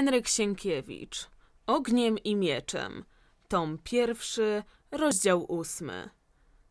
Henryk Sienkiewicz. Ogniem i mieczem. Tom pierwszy, rozdział ósmy.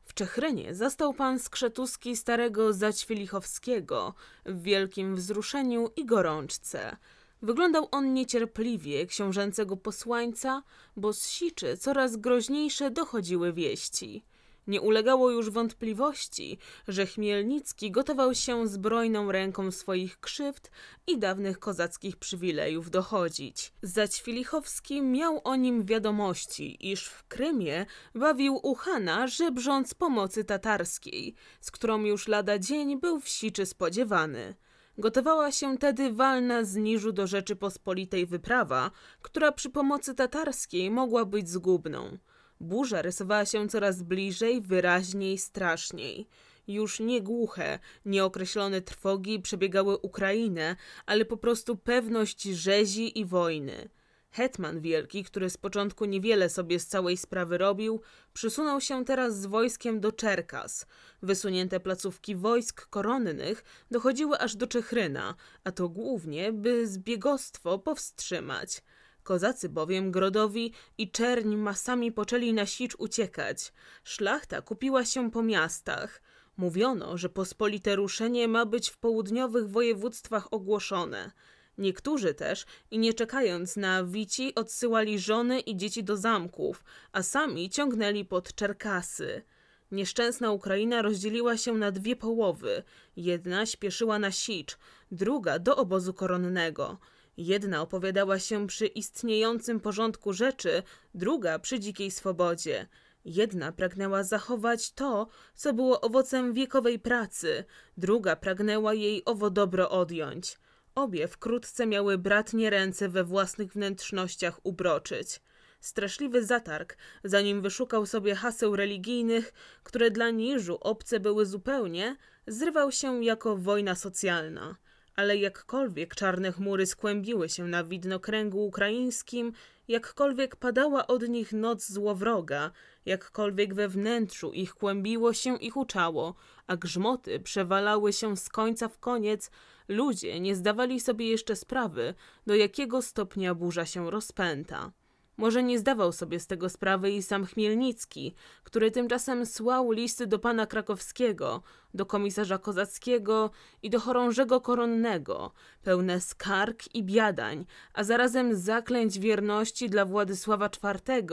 W Czechrynie zastał pan Skrzetuski starego Zaćwilichowskiego w wielkim wzruszeniu i gorączce. Wyglądał on niecierpliwie książęcego posłańca, bo z siczy coraz groźniejsze dochodziły wieści. Nie ulegało już wątpliwości, że Chmielnicki gotował się zbrojną ręką swoich krzywd i dawnych kozackich przywilejów dochodzić. Zaćwilichowski miał o nim wiadomości, iż w Krymie bawił u Hana żebrząc pomocy tatarskiej, z którą już lada dzień był w siczy spodziewany. Gotowała się tedy walna z Niżu do Rzeczypospolitej wyprawa, która przy pomocy tatarskiej mogła być zgubną. Burza rysowała się coraz bliżej, wyraźniej, straszniej. Już nie głuche, nieokreślone trwogi przebiegały Ukrainę, ale po prostu pewność rzezi i wojny. Hetman Wielki, który z początku niewiele sobie z całej sprawy robił, przysunął się teraz z wojskiem do Czerkas. Wysunięte placówki wojsk koronnych dochodziły aż do Czechryna, a to głównie, by zbiegostwo powstrzymać. Kozacy bowiem Grodowi i Czerń masami poczęli na sicz uciekać. Szlachta kupiła się po miastach. Mówiono, że pospolite ruszenie ma być w południowych województwach ogłoszone. Niektórzy też, i nie czekając na wici, odsyłali żony i dzieci do zamków, a sami ciągnęli pod Czerkasy. Nieszczęsna Ukraina rozdzieliła się na dwie połowy. Jedna śpieszyła na Sicz, druga do obozu koronnego. Jedna opowiadała się przy istniejącym porządku rzeczy, druga przy dzikiej swobodzie. Jedna pragnęła zachować to, co było owocem wiekowej pracy, druga pragnęła jej owo dobro odjąć. Obie wkrótce miały bratnie ręce we własnych wnętrznościach ubroczyć. Straszliwy zatarg, zanim wyszukał sobie haseł religijnych, które dla Niżu obce były zupełnie, zrywał się jako wojna socjalna ale jakkolwiek czarne chmury skłębiły się na widnokręgu ukraińskim, jakkolwiek padała od nich noc złowroga, jakkolwiek we wnętrzu ich kłębiło się i huczało, a grzmoty przewalały się z końca w koniec, ludzie nie zdawali sobie jeszcze sprawy, do jakiego stopnia burza się rozpęta. Może nie zdawał sobie z tego sprawy i sam Chmielnicki, który tymczasem słał listy do pana Krakowskiego, do komisarza Kozackiego i do chorążego koronnego, pełne skarg i biadań, a zarazem zaklęć wierności dla Władysława IV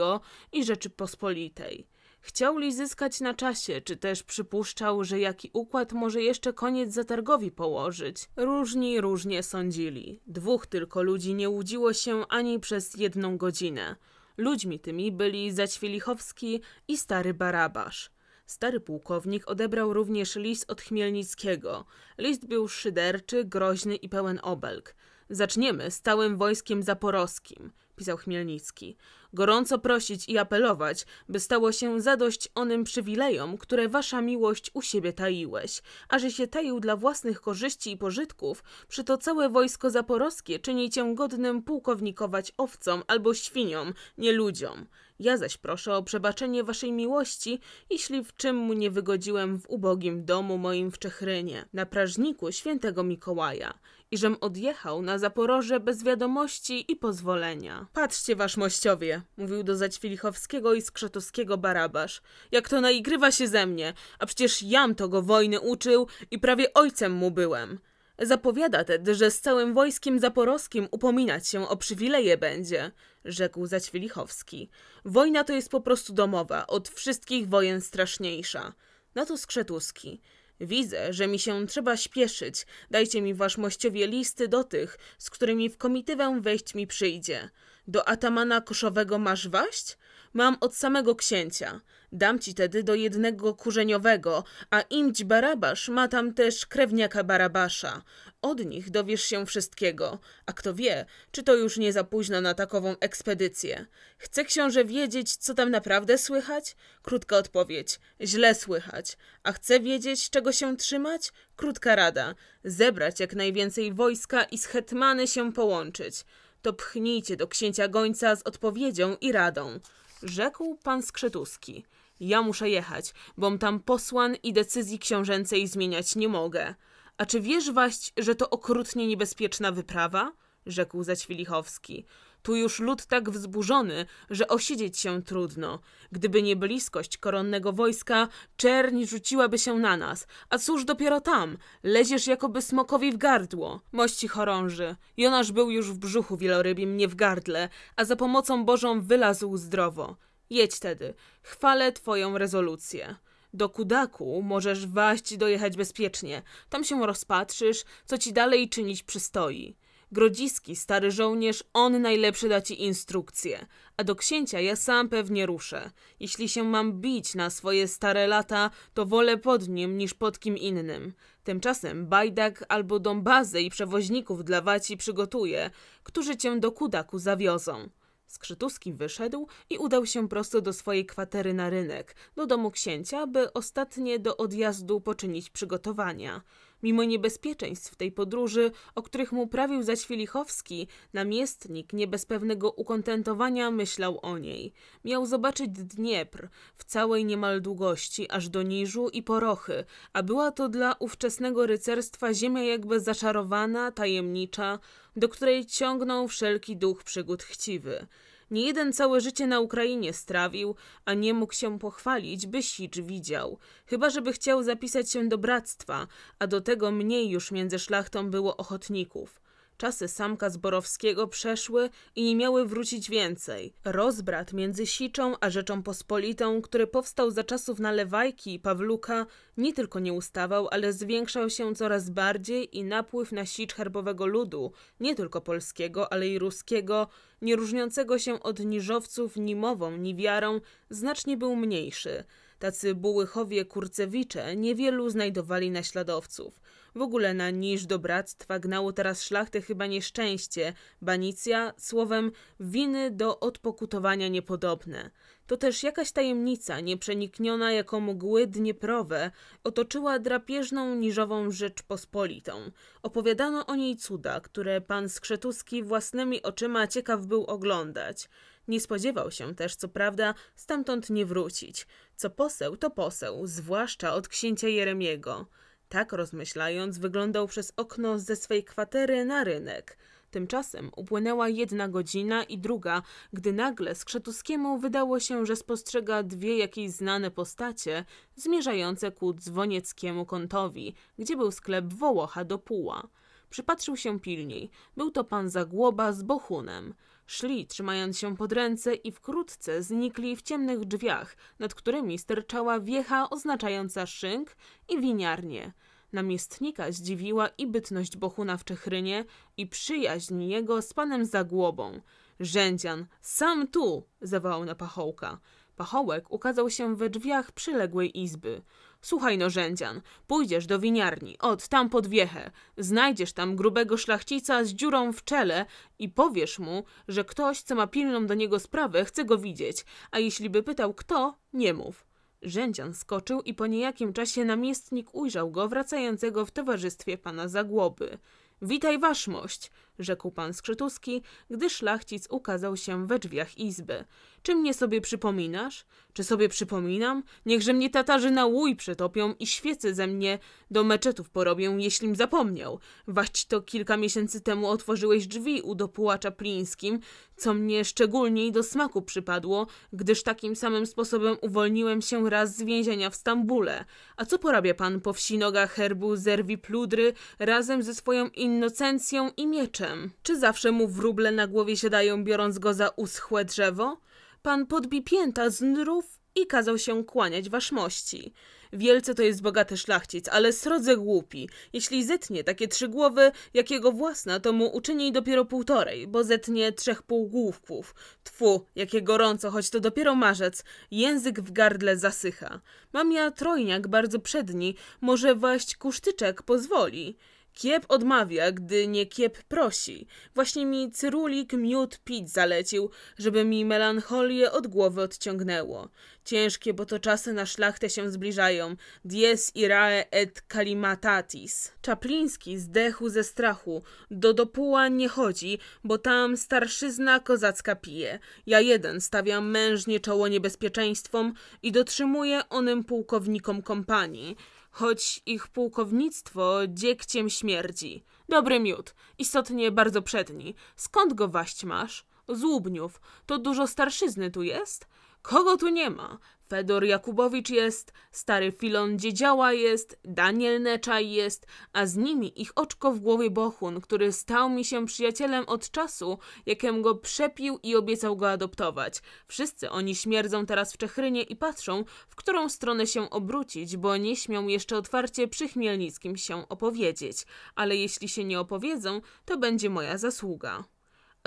i Rzeczypospolitej. Chciał li zyskać na czasie, czy też przypuszczał, że jaki układ może jeszcze koniec zatargowi położyć? Różni różnie sądzili. Dwóch tylko ludzi nie łudziło się ani przez jedną godzinę. Ludźmi tymi byli Zaćwielichowski i stary Barabasz. Stary pułkownik odebrał również list od Chmielnickiego. List był szyderczy, groźny i pełen obelg. Zaczniemy stałym wojskiem zaporowskim pisał Chmielnicki, gorąco prosić i apelować, by stało się zadość onym przywilejom, które wasza miłość u siebie taiłeś, a że się taił dla własnych korzyści i pożytków, przy to całe wojsko zaporowskie czyni cię godnym pułkownikować owcom albo świniom, nie ludziom. Ja zaś proszę o przebaczenie waszej miłości, jeśli w czym mu nie wygodziłem w ubogim domu moim w Czechrynie, na prażniku świętego Mikołaja i żem odjechał na Zaporoże bez wiadomości i pozwolenia. Patrzcie, wasz mościowie, mówił do Zaćwilichowskiego i Skrzetowskiego Barabasz, jak to naigrywa się ze mnie, a przecież jam to go wojny uczył i prawie ojcem mu byłem. Zapowiada tedy, że z całym wojskiem zaporowskim upominać się o przywileje będzie, rzekł Zaćwilichowski. Wojna to jest po prostu domowa, od wszystkich wojen straszniejsza. Na to Skrzetuski. Widzę, że mi się trzeba śpieszyć. Dajcie mi waszmościowie listy do tych, z którymi w komitywę wejść mi przyjdzie. Do atamana koszowego masz waść? Mam od samego księcia. Dam ci tedy do jednego kurzeniowego, a imć Barabasz ma tam też krewniaka Barabasza. Od nich dowiesz się wszystkiego, a kto wie, czy to już nie za późno na takową ekspedycję. Chce książę wiedzieć, co tam naprawdę słychać? Krótka odpowiedź. Źle słychać. A chce wiedzieć, czego się trzymać? Krótka rada. Zebrać jak najwięcej wojska i z hetmany się połączyć. To pchnijcie do księcia Gońca z odpowiedzią i radą. Rzekł pan Skrzetuski. Ja muszę jechać, bom tam posłan i decyzji książęcej zmieniać nie mogę. A czy wiesz, Waść, że to okrutnie niebezpieczna wyprawa? Rzekł Zaćwilichowski. Tu już lud tak wzburzony, że osiedzieć się trudno. Gdyby nie bliskość koronnego wojska, czerń rzuciłaby się na nas. A cóż dopiero tam? Leziesz jakoby smokowi w gardło. Mości chorąży. Jonasz był już w brzuchu wielorybim, nie w gardle, a za pomocą Bożą wylazł zdrowo. Jedź tedy. Chwalę twoją rezolucję. Do Kudaku możesz waść dojechać bezpiecznie. Tam się rozpatrzysz, co ci dalej czynić przystoi. Grodziski, stary żołnierz, on najlepszy da ci instrukcje, a do księcia ja sam pewnie ruszę. Jeśli się mam bić na swoje stare lata, to wolę pod nim niż pod kim innym. Tymczasem Bajdak albo bazy i przewoźników dla waci przygotuje, którzy cię do Kudaku zawiozą. Skrzytuski wyszedł i udał się prosto do swojej kwatery na rynek, do domu księcia, by ostatnie do odjazdu poczynić przygotowania. Mimo niebezpieczeństw tej podróży, o których mu prawił zaś Filichowski, namiestnik nie bez pewnego ukontentowania myślał o niej. Miał zobaczyć Dniepr w całej niemal długości, aż do Niżu i Porochy, a była to dla ówczesnego rycerstwa ziemia jakby zaczarowana, tajemnicza, do której ciągnął wszelki duch przygód chciwy. Nie jeden całe życie na Ukrainie strawił, a nie mógł się pochwalić, by Sicz widział. Chyba, żeby chciał zapisać się do bractwa, a do tego mniej już między szlachtą było ochotników. Czasy samka Zborowskiego przeszły i nie miały wrócić więcej. Rozbrat między Siczą a Rzeczą Pospolitą, który powstał za czasów Nalewajki i Pawluka, nie tylko nie ustawał, ale zwiększał się coraz bardziej i napływ na Sicz herbowego ludu, nie tylko polskiego, ale i ruskiego, nie różniącego się od niżowców ni mową, ni wiarą, znacznie był mniejszy. Tacy bułychowie kurcewicze niewielu znajdowali naśladowców. W ogóle na niż do bractwa gnało teraz szlachtę chyba nieszczęście, banicja, słowem winy do odpokutowania niepodobne. To też jakaś tajemnica, nieprzenikniona jako mgły dnieprowe, otoczyła drapieżną niżową Rzeczpospolitą. Opowiadano o niej cuda, które pan Skrzetuski własnymi oczyma ciekaw był oglądać. Nie spodziewał się też, co prawda, stamtąd nie wrócić. Co poseł, to poseł, zwłaszcza od księcia Jeremiego. Tak rozmyślając, wyglądał przez okno ze swej kwatery na rynek. Tymczasem upłynęła jedna godzina i druga, gdy nagle Skrzetuskiemu wydało się, że spostrzega dwie jakieś znane postacie zmierzające ku dzwonieckiemu kątowi, gdzie był sklep Wołocha do Puła. Przypatrzył się pilniej. Był to pan Zagłoba z Bochunem. Szli, trzymając się pod ręce i wkrótce znikli w ciemnych drzwiach, nad którymi sterczała wiecha oznaczająca szynk i winiarnię. Namiestnika zdziwiła i bytność Bohuna w Czechrynie i przyjaźń jego z panem Zagłobą. Rzędzian, sam tu! zawołał na pachołka. Pachołek ukazał się we drzwiach przyległej izby. Słuchaj no, Żędzian, pójdziesz do winiarni, od tam pod wiechę. Znajdziesz tam grubego szlachcica z dziurą w czele i powiesz mu, że ktoś, co ma pilną do niego sprawę, chce go widzieć, a jeśli by pytał kto, nie mów. Rzędzian skoczył i po niejakim czasie namiestnik ujrzał go wracającego w towarzystwie pana Zagłoby. Witaj, waszmość! rzekł pan Skrzytuski, gdy szlachcic ukazał się we drzwiach izby. Czy mnie sobie przypominasz? Czy sobie przypominam? Niechże mnie Tatarzy na łój przetopią i świece ze mnie do meczetów porobią, jeślim zapomniał. Waść to kilka miesięcy temu otworzyłeś drzwi u dopułacza plińskim, co mnie szczególniej do smaku przypadło, gdyż takim samym sposobem uwolniłem się raz z więzienia w Stambule. A co porabia pan po wsi herbu zerwi pludry razem ze swoją innocencją i mieczem? Czy zawsze mu wróble na głowie siadają, biorąc go za uschłe drzewo? Pan podbi pięta z nrów i kazał się kłaniać waszmości. Wielce to jest bogaty szlachcic, ale srodze głupi. Jeśli zetnie takie trzy głowy, jak jego własna, to mu uczyni dopiero półtorej, bo zetnie trzech półgłówków. Tfu, jakie gorąco, choć to dopiero marzec. Język w gardle zasycha. Mam ja trojniak bardzo przedni, może waść kusztyczek pozwoli. Kiep odmawia, gdy nie Kiep prosi. Właśnie mi cyrulik miód pić zalecił, żeby mi melancholię od głowy odciągnęło. Ciężkie, bo to czasy na szlachtę się zbliżają. Dies irae et calimatatis. Czapliński zdechł ze strachu. Do dopuła nie chodzi, bo tam starszyzna kozacka pije. Ja jeden stawiam mężnie czoło niebezpieczeństwom i dotrzymuję onym pułkownikom kompanii choć ich pułkownictwo dziekciem śmierdzi. Dobry miód, istotnie bardzo przedni. Skąd go waść masz? Z Łubniów. To dużo starszyzny tu jest? Kogo tu nie ma? Fedor Jakubowicz jest, stary Filon Dziedziała jest, Daniel Neczaj jest, a z nimi ich oczko w głowie Bohun, który stał mi się przyjacielem od czasu, jakem go przepił i obiecał go adoptować. Wszyscy oni śmierdzą teraz w Czechrynie i patrzą, w którą stronę się obrócić, bo nie śmią jeszcze otwarcie przy Chmielnickim się opowiedzieć. Ale jeśli się nie opowiedzą, to będzie moja zasługa.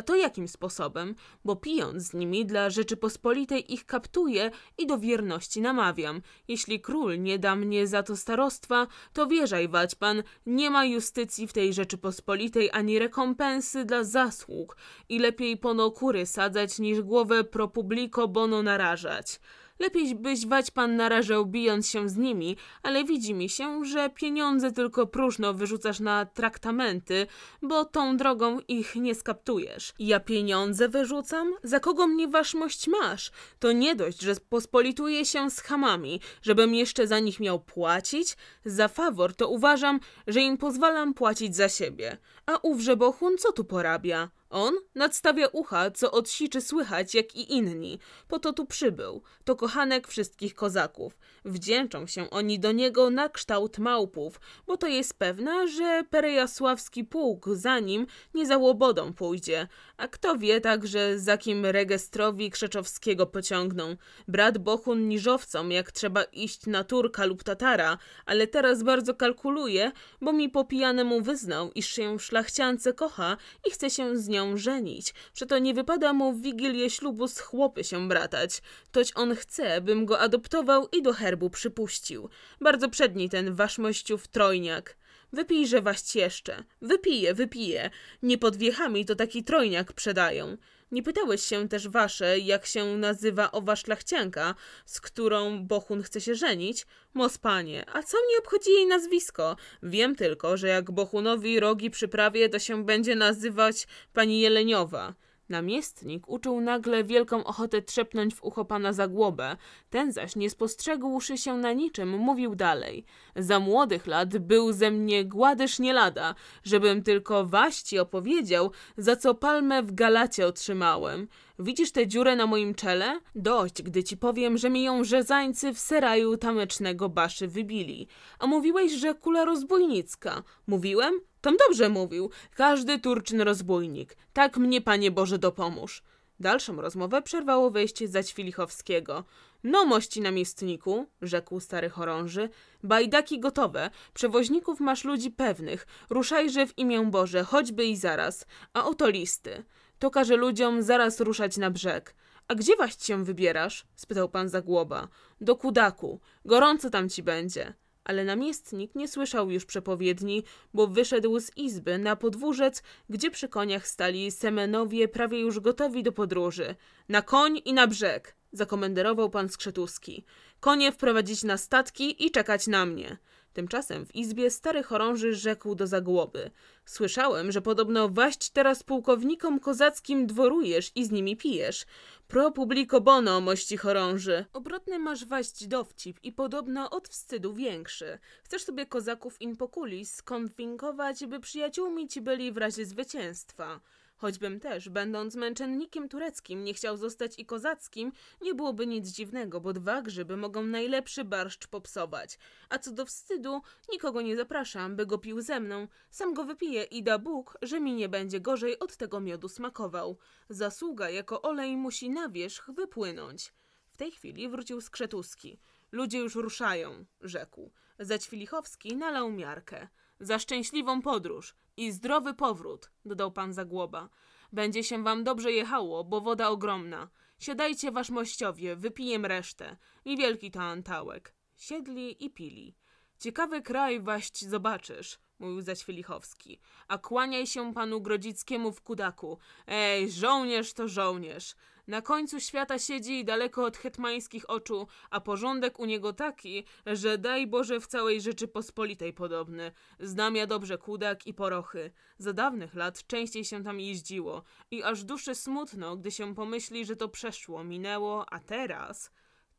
A to jakim sposobem? Bo pijąc z nimi dla Rzeczypospolitej ich kaptuję i do wierności namawiam. Jeśli król nie da mnie za to starostwa, to wierzaj, pan, nie ma justycji w tej Rzeczypospolitej ani rekompensy dla zasług i lepiej pono kury sadzać niż głowę pro publico bono narażać. Lepiej byś wać pan narażał bijąc się z nimi, ale widzi mi się, że pieniądze tylko próżno wyrzucasz na traktamenty, bo tą drogą ich nie skaptujesz. Ja pieniądze wyrzucam? Za kogo mnie waszmość masz? To nie dość, że pospolituję się z hamami, żebym jeszcze za nich miał płacić? Za favor to uważam, że im pozwalam płacić za siebie. A ów bohun, co tu porabia? On nadstawia ucha, co od siczy słychać jak i inni. Po to tu przybył. To kochanek wszystkich kozaków. Wdzięczą się oni do niego na kształt małpów, bo to jest pewne, że perejasławski pułk za nim nie za łobodą pójdzie. A kto wie także za kim regestrowi Krzeczowskiego pociągną. Brat Bohun niżowcom jak trzeba iść na Turka lub Tatara, ale teraz bardzo kalkuluje, bo mi po pijanemu wyznał, iż się szlachciance kocha i chce się z nią nią żenić. Przeto nie wypada mu w wigilię ślubu z chłopy się bratać. Toć on chce, bym go adoptował i do herbu przypuścił. Bardzo przedni ten waszmościów trojniak. Wypijże waść jeszcze. Wypije, wypije. Nie pod wiechami to taki trojniak przedają. Nie pytałeś się też wasze, jak się nazywa owa szlachcianka, z którą Bohun chce się żenić? Mos panie, a co mnie obchodzi jej nazwisko? Wiem tylko, że jak Bohunowi rogi przyprawię, to się będzie nazywać pani Jeleniowa. Namiestnik uczuł nagle wielką ochotę trzepnąć w ucho pana za głowę. Ten zaś, nie spostrzegłszy się na niczym, mówił dalej. Za młodych lat był ze mnie gładysz nie lada, żebym tylko waści opowiedział, za co palmę w galacie otrzymałem. Widzisz tę dziurę na moim czele? Dość, gdy ci powiem, że mi ją rzezańcy w seraju tamecznego baszy wybili. A mówiłeś, że kula rozbójnicka. Mówiłem? Tom dobrze mówił. Każdy Turczyn rozbójnik. Tak mnie, Panie Boże, dopomóż. Dalszą rozmowę przerwało wejście Zaćwilichowskiego. No, mości namiestniku, rzekł stary chorąży, bajdaki gotowe, przewoźników masz ludzi pewnych, ruszajże w imię Boże, choćby i zaraz, a oto listy. To każe ludziom zaraz ruszać na brzeg. A gdzie właśnie się wybierasz? spytał pan Zagłoba. Do Kudaku, gorąco tam ci będzie ale namiestnik nie słyszał już przepowiedni, bo wyszedł z izby na podwórzec, gdzie przy koniach stali semenowie prawie już gotowi do podróży. Na koń i na brzeg! zakomenderował pan Skrzetuski. Konie wprowadzić na statki i czekać na mnie. Tymczasem w izbie stary chorąży rzekł do zagłoby. Słyszałem, że podobno waść teraz pułkownikom kozackim dworujesz i z nimi pijesz. Pro publico bono, mości chorąży. Obrotny masz waść dowcip i podobno od wstydu większy. Chcesz sobie kozaków in pokulis skonwinkować, by przyjaciółmi ci byli w razie zwycięstwa. Choćbym też, będąc męczennikiem tureckim, nie chciał zostać i kozackim, nie byłoby nic dziwnego, bo dwa grzyby mogą najlepszy barszcz popsować. A co do wstydu, nikogo nie zapraszam, by go pił ze mną. Sam go wypiję i da Bóg, że mi nie będzie gorzej od tego miodu smakował. Zasługa jako olej musi na wierzch wypłynąć. W tej chwili wrócił Skrzetuski. Ludzie już ruszają, rzekł. Zaćwilichowski nalał miarkę. Za szczęśliwą podróż, i zdrowy powrót, dodał pan Zagłoba. Będzie się wam dobrze jechało, bo woda ogromna. Siadajcie wasz mościowie, wypijem resztę. Niewielki to antałek. Siedli i pili. Ciekawy kraj waść zobaczysz, mówił Zaświelichowski. A kłaniaj się panu Grodzickiemu w kudaku. Ej, żołnierz to żołnierz. Na końcu świata siedzi daleko od hetmańskich oczu, a porządek u niego taki, że daj Boże w całej Rzeczypospolitej podobny. Znam ja dobrze kudak i porochy. Za dawnych lat częściej się tam jeździło i aż duszy smutno, gdy się pomyśli, że to przeszło, minęło, a teraz...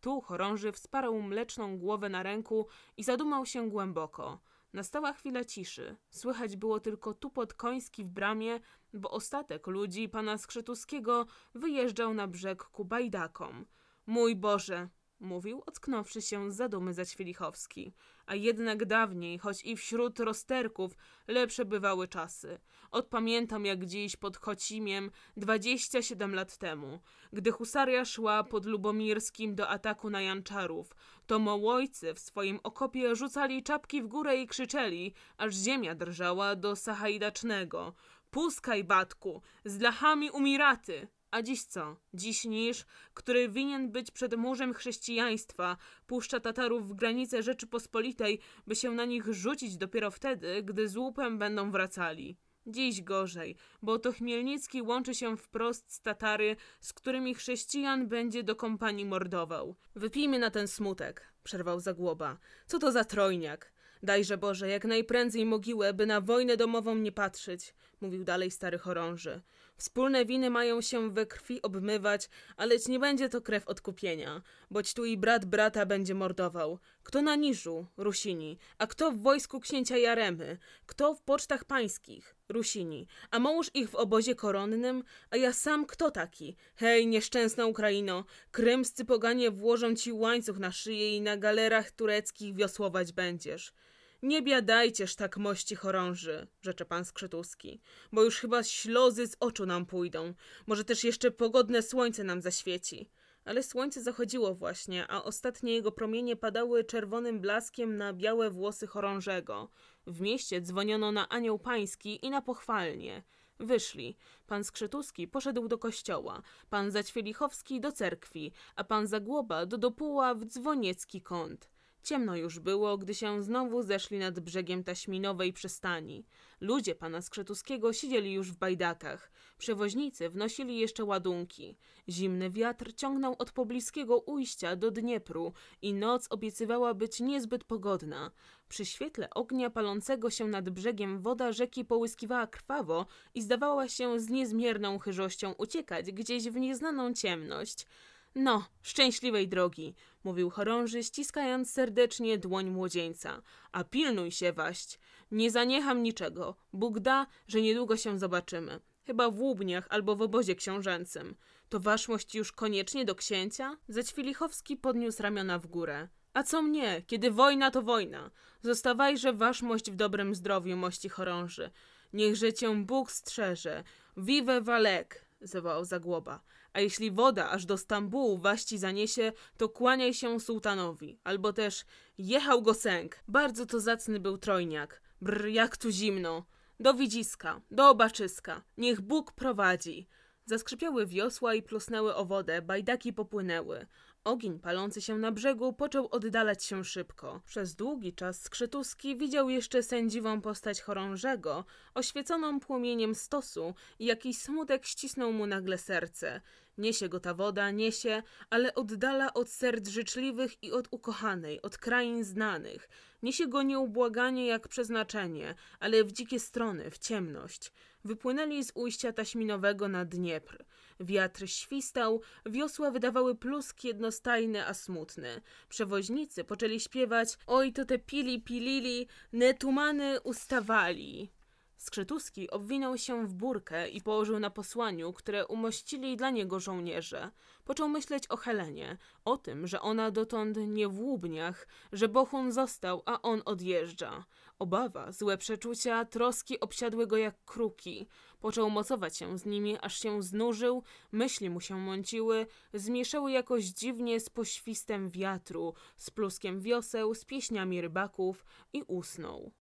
Tu chorąży wsparł mleczną głowę na ręku i zadumał się głęboko. Nastała chwila ciszy. Słychać było tylko tupot koński w bramie, bo ostatek ludzi pana Skrzetuskiego wyjeżdżał na brzeg ku bajdakom. Mój Boże, mówił, ocknąwszy się z zadumy zaświelichowski. A jednak dawniej, choć i wśród rozterków, lepsze bywały czasy. Odpamiętam jak dziś pod Chocimiem, dwadzieścia siedem lat temu, gdy husaria szła pod Lubomirskim do ataku na Janczarów, to mołojcy w swoim okopie rzucali czapki w górę i krzyczeli, aż ziemia drżała do Sahajdacznego. Puskaj, batku, z lachami umiraty. A dziś co? Dziś niż, który winien być przed murzem chrześcijaństwa, puszcza Tatarów w granice Rzeczypospolitej, by się na nich rzucić dopiero wtedy, gdy z łupem będą wracali. Dziś gorzej, bo to Chmielnicki łączy się wprost z Tatary, z którymi chrześcijan będzie do kompanii mordował. Wypijmy na ten smutek, przerwał Zagłoba. Co to za trojniak? Dajże Boże, jak najprędzej mogiłę, by na wojnę domową nie patrzeć, mówił dalej stary chorąży. Wspólne winy mają się we krwi obmywać, aleć nie będzie to krew odkupienia, boć tu i brat brata będzie mordował. Kto na Niżu? Rusini. A kto w wojsku księcia Jaremy? Kto w pocztach pańskich? Rusini. A mąż ich w obozie koronnym? A ja sam kto taki? Hej, nieszczęsna Ukraino, krymscy poganie włożą ci łańcuch na szyję i na galerach tureckich wiosłować będziesz. Nie biadajcież tak mości chorąży, rzecze pan Skrzytuski, bo już chyba ślozy z oczu nam pójdą. Może też jeszcze pogodne słońce nam zaświeci. Ale słońce zachodziło właśnie, a ostatnie jego promienie padały czerwonym blaskiem na białe włosy chorążego. W mieście dzwoniono na anioł pański i na pochwalnie. Wyszli. Pan Skrzytuski poszedł do kościoła, pan Zaćwielichowski do cerkwi, a pan Zagłoba do dopuła w dzwoniecki kąt. Ciemno już było, gdy się znowu zeszli nad brzegiem taśminowej przystani. Ludzie pana Skrzetuskiego siedzieli już w bajdakach. Przewoźnicy wnosili jeszcze ładunki. Zimny wiatr ciągnął od pobliskiego ujścia do Dniepru i noc obiecywała być niezbyt pogodna. Przy świetle ognia palącego się nad brzegiem woda rzeki połyskiwała krwawo i zdawała się z niezmierną chyżością uciekać gdzieś w nieznaną ciemność. No, szczęśliwej drogi, mówił chorąży, ściskając serdecznie dłoń młodzieńca. A pilnuj się, waść. Nie zaniecham niczego. Bóg da, że niedługo się zobaczymy. Chyba w Łubniach albo w obozie książęcym. To waszmość już koniecznie do księcia? Zaćwilichowski podniósł ramiona w górę. A co mnie? Kiedy wojna, to wojna. Zostawajże waszmość w dobrym zdrowiu, mości chorąży. Niechże cię Bóg strzeże. Vive Walek! zawołał Zagłoba. A jeśli woda aż do Stambułu waści zaniesie, to kłaniaj się sułtanowi. Albo też jechał go sęk. Bardzo to zacny był trojniak. Brr, jak tu zimno. Do widziska, do obaczyska. Niech Bóg prowadzi. Zaskrzypiały wiosła i plusnęły o wodę, bajdaki popłynęły. Ogień palący się na brzegu począł oddalać się szybko. Przez długi czas Skrzytuski widział jeszcze sędziwą postać chorążego, oświeconą płomieniem stosu i jakiś smutek ścisnął mu nagle serce. Niesie go ta woda, niesie, ale oddala od serc życzliwych i od ukochanej, od krain znanych. Niesie go nieubłaganie jak przeznaczenie, ale w dzikie strony, w ciemność. Wypłynęli z ujścia taśminowego na Dniepr. Wiatr świstał, wiosła wydawały plusk jednostajny, a smutny. Przewoźnicy poczęli śpiewać Oj to te pili, pilili, netumany ustawali. Skrzetuski obwinął się w burkę i położył na posłaniu, które umościli dla niego żołnierze. Począł myśleć o Helenie, o tym, że ona dotąd nie w łubniach, że Bohun został, a on odjeżdża. Obawa, złe przeczucia, troski obsiadły go jak kruki. Począł mocować się z nimi, aż się znużył, myśli mu się mąciły, zmieszały jakoś dziwnie z poświstem wiatru, z pluskiem wioseł, z pieśniami rybaków i usnął.